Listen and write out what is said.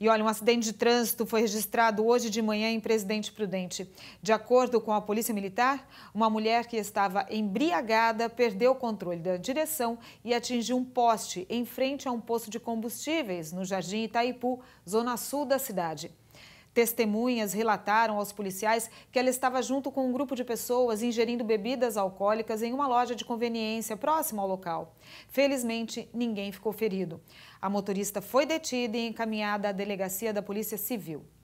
E olha, um acidente de trânsito foi registrado hoje de manhã em Presidente Prudente. De acordo com a Polícia Militar, uma mulher que estava embriagada perdeu o controle da direção e atingiu um poste em frente a um posto de combustíveis no Jardim Itaipu, zona sul da cidade. Testemunhas relataram aos policiais que ela estava junto com um grupo de pessoas ingerindo bebidas alcoólicas em uma loja de conveniência próxima ao local. Felizmente, ninguém ficou ferido. A motorista foi detida e encaminhada à delegacia da Polícia Civil.